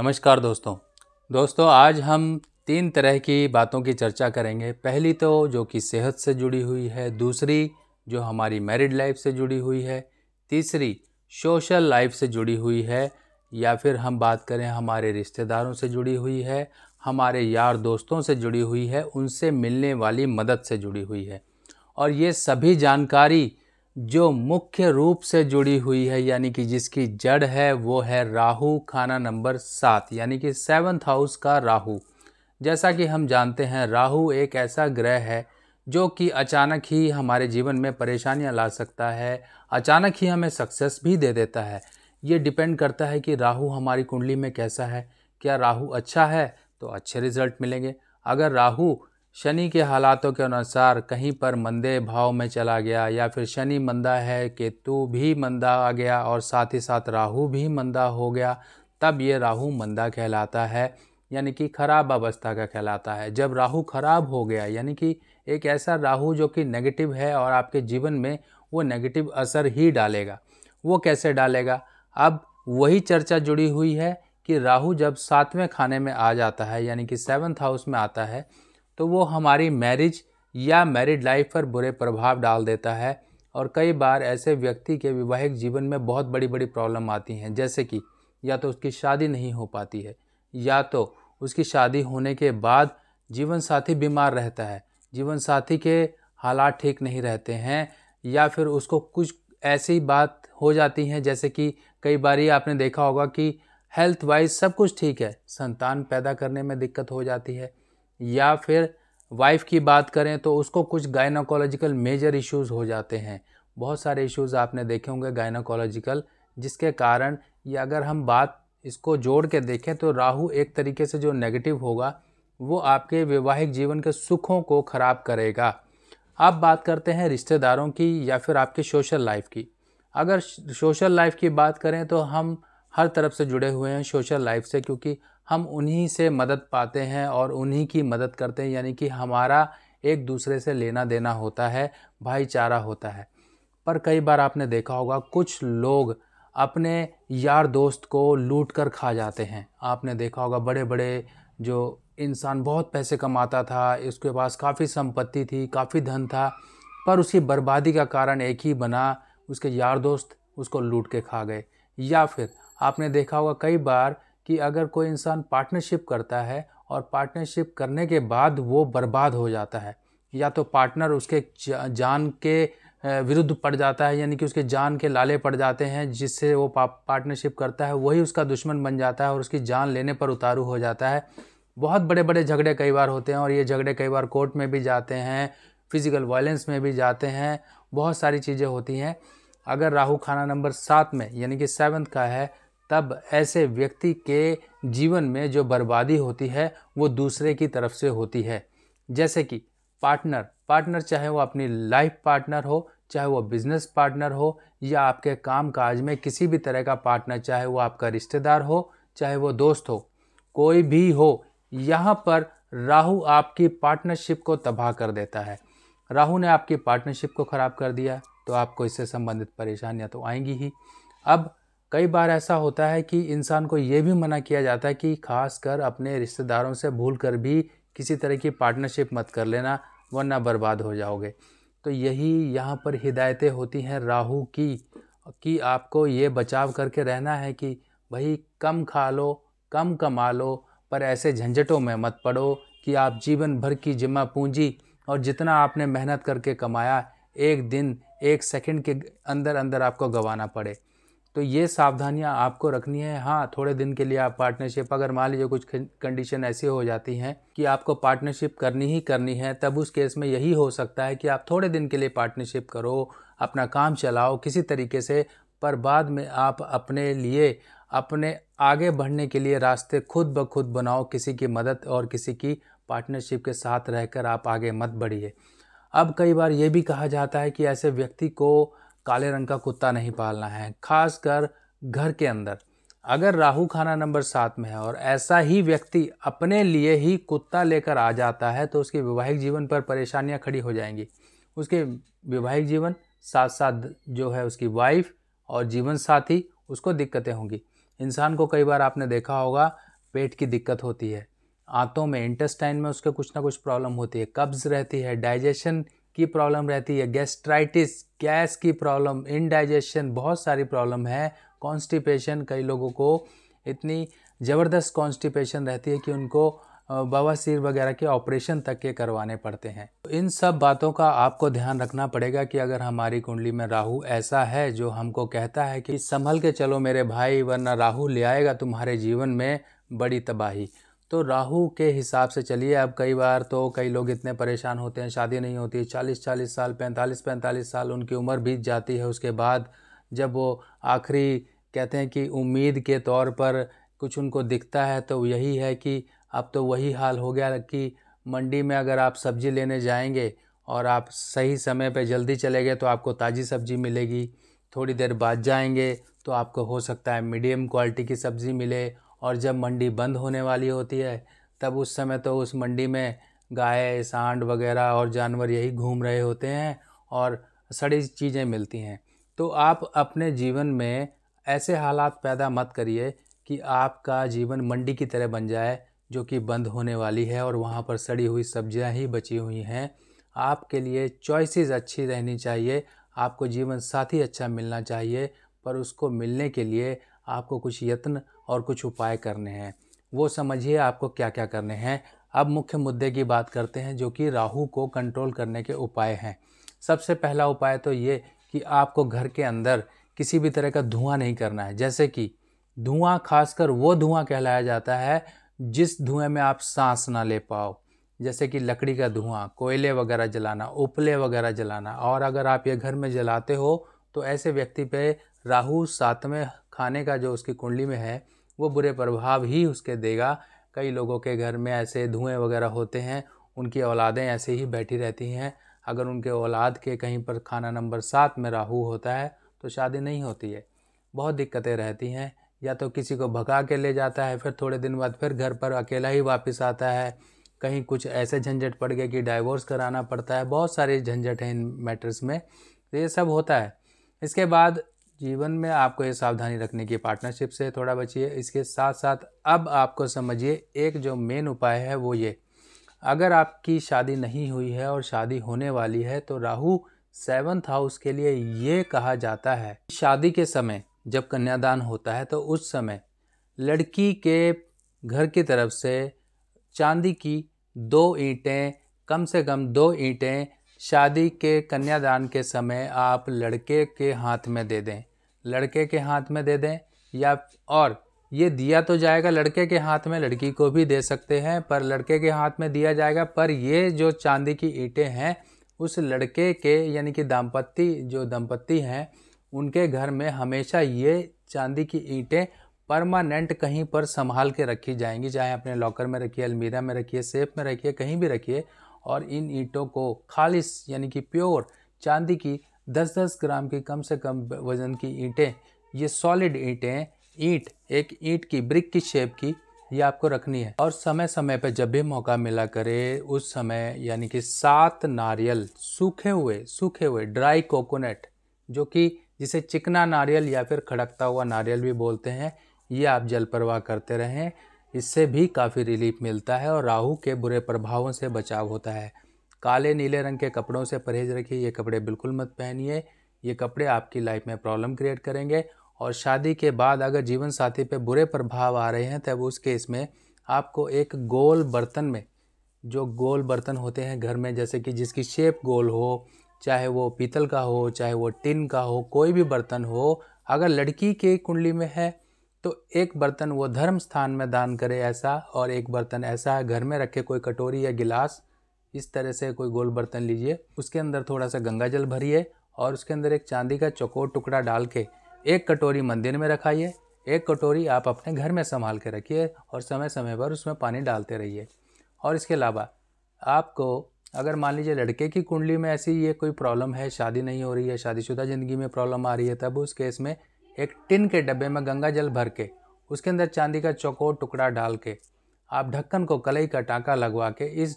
नमस्कार दोस्तों दोस्तों आज हम तीन तरह की बातों की चर्चा करेंगे पहली तो जो कि सेहत से जुड़ी हुई है दूसरी जो हमारी मैरिड लाइफ से जुड़ी हुई है तीसरी सोशल लाइफ से जुड़ी हुई है या फिर हम बात करें हमारे रिश्तेदारों से जुड़ी हुई है हमारे यार दोस्तों से जुड़ी हुई है उनसे मिलने वाली मदद से जुड़ी हुई है और ये सभी जानकारी जो मुख्य रूप से जुड़ी हुई है यानी कि जिसकी जड़ है वो है राहु खाना नंबर सात यानी कि सेवन्थ हाउस का राहु जैसा कि हम जानते हैं राहु एक ऐसा ग्रह है जो कि अचानक ही हमारे जीवन में परेशानियां ला सकता है अचानक ही हमें सक्सेस भी दे देता है ये डिपेंड करता है कि राहु हमारी कुंडली में कैसा है क्या राहु अच्छा है तो अच्छे रिजल्ट मिलेंगे अगर राहू शनि के हालातों के अनुसार कहीं पर मंदे भाव में चला गया या फिर शनि मंदा है केतु भी मंदा आ गया और साथ ही साथ राहु भी मंदा हो गया तब ये राहु मंदा कहलाता है यानी कि खराब अवस्था का कहलाता है जब राहु खराब हो गया यानी कि एक ऐसा राहु जो कि नेगेटिव है और आपके जीवन में वो नेगेटिव असर ही डालेगा वो कैसे डालेगा अब वही चर्चा जुड़ी हुई है कि राहु जब सातवें खाने में आ जाता है यानी कि सेवन्थ हाउस में आता है तो वो हमारी मैरिज या मैरिड लाइफ पर बुरे प्रभाव डाल देता है और कई बार ऐसे व्यक्ति के विवाहिक जीवन में बहुत बड़ी बड़ी प्रॉब्लम आती हैं जैसे कि या तो उसकी शादी नहीं हो पाती है या तो उसकी शादी होने के बाद जीवन साथी बीमार रहता है जीवन साथी के हालात ठीक नहीं रहते हैं या फिर उसको कुछ ऐसी बात हो जाती हैं जैसे कि कई बार ही आपने देखा होगा कि हेल्थ वाइज सब कुछ ठीक है संतान पैदा करने में दिक्कत हो जाती है या फिर वाइफ की बात करें तो उसको कुछ गायनाकोलॉजिकल मेजर इश्यूज हो जाते हैं बहुत सारे इश्यूज आपने देखे होंगे गायनाकोलॉजिकल जिसके कारण या अगर हम बात इसको जोड़ के देखें तो राहु एक तरीके से जो नेगेटिव होगा वो आपके वैवाहिक जीवन के सुखों को ख़राब करेगा आप बात करते हैं रिश्तेदारों की या फिर आपके सोशल लाइफ की अगर सोशल लाइफ की बात करें तो हम हर तरफ से जुड़े हुए हैं सोशल लाइफ से क्योंकि हम उन्हीं से मदद पाते हैं और उन्हीं की मदद करते हैं यानी कि हमारा एक दूसरे से लेना देना होता है भाईचारा होता है पर कई बार आपने देखा होगा कुछ लोग अपने यार दोस्त को लूट कर खा जाते हैं आपने देखा होगा बड़े बड़े जो इंसान बहुत पैसे कमाता था उसके पास काफ़ी संपत्ति थी काफ़ी धन था पर उसकी बर्बादी का कारण एक ही बना उसके यार दोस्त उसको लूट के खा गए या फिर आपने देखा होगा कई बार कि अगर कोई इंसान पार्टनरशिप करता है और पार्टनरशिप करने के बाद वो बर्बाद हो जाता है या तो पार्टनर उसके जान के विरुद्ध पड़ जाता है यानी कि उसके जान के लाले पड़ जाते हैं जिससे वो पार्टनरशिप करता है वही उसका दुश्मन बन जाता है और उसकी जान लेने पर उतारू हो जाता है बहुत बड़े बड़े झगड़े कई बार होते हैं और ये झगड़े कई बार कोर्ट में भी जाते हैं फिज़िकल वायलेंस में भी जाते हैं बहुत सारी चीज़ें होती हैं अगर राहु खाना नंबर सात में यानी कि सेवन्थ का है तब ऐसे व्यक्ति के जीवन में जो बर्बादी होती है वो दूसरे की तरफ से होती है जैसे कि पार्टनर पार्टनर चाहे वो अपनी लाइफ पार्टनर हो चाहे वो बिजनेस पार्टनर हो या आपके काम काज में किसी भी तरह का पार्टनर चाहे वो आपका रिश्तेदार हो चाहे वो दोस्त हो कोई भी हो यहाँ पर राहु आपकी पार्टनरशिप को तबाह कर देता है राहु ने आपकी पार्टनरशिप को ख़राब कर दिया तो आपको इससे संबंधित परेशानियाँ तो आएंगी ही अब कई बार ऐसा होता है कि इंसान को ये भी मना किया जाता है कि खासकर अपने रिश्तेदारों से भूल कर भी किसी तरह की पार्टनरशिप मत कर लेना वरना बर्बाद हो जाओगे तो यही यहाँ पर हिदायतें होती हैं राहु की कि आपको ये बचाव करके रहना है कि भाई कम खा लो कम कमा लो पर ऐसे झंझटों में मत पड़ो कि आप जीवन भर की जमा पूंजी और जितना आपने मेहनत करके कमाया एक दिन एक सेकंड के अंदर अंदर आपको गंवाना पड़े तो ये सावधानियाँ आपको रखनी है हाँ थोड़े दिन के लिए आप पार्टनरशिप अगर मान लीजिए कुछ कंडीशन ऐसी हो जाती हैं कि आपको पार्टनरशिप करनी ही करनी है तब उस केस में यही हो सकता है कि आप थोड़े दिन के लिए पार्टनरशिप करो अपना काम चलाओ किसी तरीके से पर बाद में आप अपने लिए अपने आगे बढ़ने के लिए रास्ते खुद ब खुद बनाओ किसी की मदद और किसी की पार्टनरशिप के साथ रहकर आप आगे मत बढ़िए अब कई बार ये भी कहा जाता है कि ऐसे व्यक्ति को काले रंग का कुत्ता नहीं पालना है खासकर घर के अंदर अगर राहु खाना नंबर सात में है और ऐसा ही व्यक्ति अपने लिए ही कुत्ता लेकर आ जाता है तो उसके वैवाहिक जीवन पर परेशानियां खड़ी हो जाएंगी उसके वैवाहिक जीवन साथ साथ जो है उसकी वाइफ और जीवन साथी उसको दिक्कतें होंगी इंसान को कई बार आपने देखा होगा पेट की दिक्कत होती है आंतों में इंटेस्टाइन में उसके कुछ ना कुछ प्रॉब्लम होती है कब्ज़ रहती है डाइजेशन की प्रॉब्लम रहती है गैस्ट्राइटिस गैस की प्रॉब्लम इनडाइजेशन बहुत सारी प्रॉब्लम है कॉन्स्टिपेशन कई लोगों को इतनी ज़बरदस्त कॉन्स्टिपेशन रहती है कि उनको बवासीर वगैरह के ऑपरेशन तक के करवाने पड़ते हैं तो इन सब बातों का आपको ध्यान रखना पड़ेगा कि अगर हमारी कुंडली में राहु ऐसा है जो हमको कहता है कि संभल के चलो मेरे भाई वरना राहु ले आएगा तुम्हारे जीवन में बड़ी तबाही तो राहु के हिसाब से चलिए अब कई बार तो कई लोग इतने परेशान होते हैं शादी नहीं होती चालीस चालीस साल पैंतालीस पैंतालीस साल उनकी उम्र बीत जाती है उसके बाद जब वो आखिरी कहते हैं कि उम्मीद के तौर पर कुछ उनको दिखता है तो यही है कि अब तो वही हाल हो गया कि मंडी में अगर आप सब्ज़ी लेने जाएंगे और आप सही समय पर जल्दी चले गए तो आपको ताज़ी सब्ज़ी मिलेगी थोड़ी देर बाद जाएंगे तो आपको हो सकता है मीडियम क्वालिटी की सब्ज़ी मिले और जब मंडी बंद होने वाली होती है तब उस समय तो उस मंडी में गाय सांड वगैरह और जानवर यही घूम रहे होते हैं और सड़ी चीज़ें मिलती हैं तो आप अपने जीवन में ऐसे हालात पैदा मत करिए कि आपका जीवन मंडी की तरह बन जाए जो कि बंद होने वाली है और वहाँ पर सड़ी हुई सब्जियाँ ही बची हुई हैं आपके लिए चॉइसेस अच्छी रहनी चाहिए आपको जीवन साथी अच्छा मिलना चाहिए पर उसको मिलने के लिए आपको कुछ यत्न और कुछ उपाय करने हैं वो समझिए आपको क्या क्या करने हैं अब मुख्य मुद्दे की बात करते हैं जो कि राहु को कंट्रोल करने के उपाय हैं सबसे पहला उपाय तो ये कि आपको घर के अंदर किसी भी तरह का धुआं नहीं करना है जैसे कि धुआं खासकर वो धुआं कहलाया जाता है जिस धुएं में आप सांस ना ले पाओ जैसे कि लकड़ी का धुआं कोयले वगैरह जलाना उपले वगैरह जलाना और अगर आप ये घर में जलाते हो तो ऐसे व्यक्ति पे राहु सातवें खाने का जो उसकी कुंडली में है वो बुरे प्रभाव ही उसके देगा कई लोगों के घर में ऐसे धुएँ वगैरह होते हैं उनकी औलादें ऐसे ही बैठी रहती हैं अगर उनके औलाद के कहीं पर खाना नंबर सात में राहु होता है तो शादी नहीं होती है बहुत दिक्कतें रहती हैं या तो किसी को भगा के ले जाता है फिर थोड़े दिन बाद फिर घर पर अकेला ही वापस आता है कहीं कुछ ऐसे झंझट पड़ गए कि डाइवोर्स कराना पड़ता है बहुत सारे झंझट हैं इन मैटर्स में तो ये सब होता है इसके बाद जीवन में आपको ये सावधानी रखने की पार्टनरशिप से थोड़ा बचिए इसके साथ साथ अब आपको समझिए एक जो मेन उपाय है वो ये अगर आपकी शादी नहीं हुई है और शादी होने वाली है तो राहु सेवन्थ हाउस के लिए ये कहा जाता है शादी के समय जब कन्यादान होता है तो उस समय लड़की के घर की तरफ से चांदी की दो ईंटें कम से कम दो ईंटें शादी के कन्यादान के समय आप लड़के के हाथ में दे दें लड़के के हाथ में दे दें या और ये दिया तो जाएगा लड़के के हाथ में लड़की को भी दे सकते हैं पर लड़के के हाथ में दिया जाएगा पर ये जो चांदी की ईंटें हैं उस लड़के के यानी कि दाम्पत्य जो दंपत्ति हैं उनके घर में हमेशा ये चांदी की ईंटें परमानेंट कहीं पर संभाल के रखी जाएंगी चाहे अपने लॉकर में रखिए अलमीरा में रखिए सेफ में रखिए कहीं भी रखिए और इन ईंटों को खालिश यानी कि प्योर चांदी की दस दस ग्राम की कम से कम वज़न की ईंटें ये सॉलिड ईंटें हैं ईंट एक ईंट की ब्रिक की शेप की ये आपको रखनी है और समय समय पर जब भी मौका मिला करे उस समय यानी कि सात नारियल सूखे हुए सूखे हुए ड्राई कोकोनट जो कि जिसे चिकना नारियल या फिर खड़कता हुआ नारियल भी बोलते हैं ये आप जल प्रवाह करते रहें इससे भी काफ़ी रिलीफ मिलता है और राहु के बुरे प्रभावों से बचाव होता है काले नीले रंग के कपड़ों से परहेज रखिए ये कपड़े बिल्कुल मत पहनिए ये कपड़े आपकी लाइफ में प्रॉब्लम क्रिएट करेंगे और शादी के बाद अगर जीवन साथी पे बुरे प्रभाव आ रहे हैं तब उस केस में आपको एक गोल बर्तन में जो गोल बर्तन होते हैं घर में जैसे कि जिसकी शेप गोल हो चाहे वो पीतल का हो चाहे वो टिन का हो कोई भी बर्तन हो अगर लड़की के कुंडली में है तो एक बर्तन वो धर्म स्थान में दान करे ऐसा और एक बर्तन ऐसा है घर में रखे कोई कटोरी या गिलास इस तरह से कोई गोल बर्तन लीजिए उसके अंदर थोड़ा सा गंगा जल भरिए और उसके अंदर एक चांदी का चकोर टुकड़ा डाल के एक कटोरी मंदिर में रखाइए एक कटोरी आप अपने घर में संभाल के रखिए और समय समय पर उसमें पानी डालते रहिए और इसके अलावा आपको अगर मान लीजिए लड़के की कुंडली में ऐसी ये कोई प्रॉब्लम है शादी नहीं हो रही है शादीशुदा ज़िंदगी में प्रॉब्लम आ रही है तब उस केस में एक टिन के डब्बे में गंगा जल भर के उसके अंदर चांदी का चौकोर टुकड़ा डाल के आप ढक्कन को कलई का टाँका लगवा के इस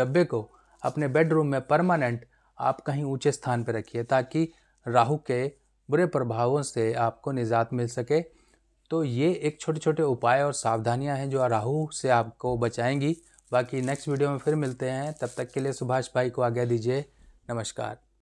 डब्बे को अपने बेडरूम में परमानेंट आप कहीं ऊंचे स्थान पर रखिए ताकि राहु के बुरे प्रभावों से आपको निजात मिल सके तो ये एक छोटे छोटे उपाय और सावधानियां हैं जो राहु से आपको बचाएंगी बाकी नेक्स्ट वीडियो में फिर मिलते हैं तब तक के लिए सुभाष भाई को आज्ञा दीजिए नमस्कार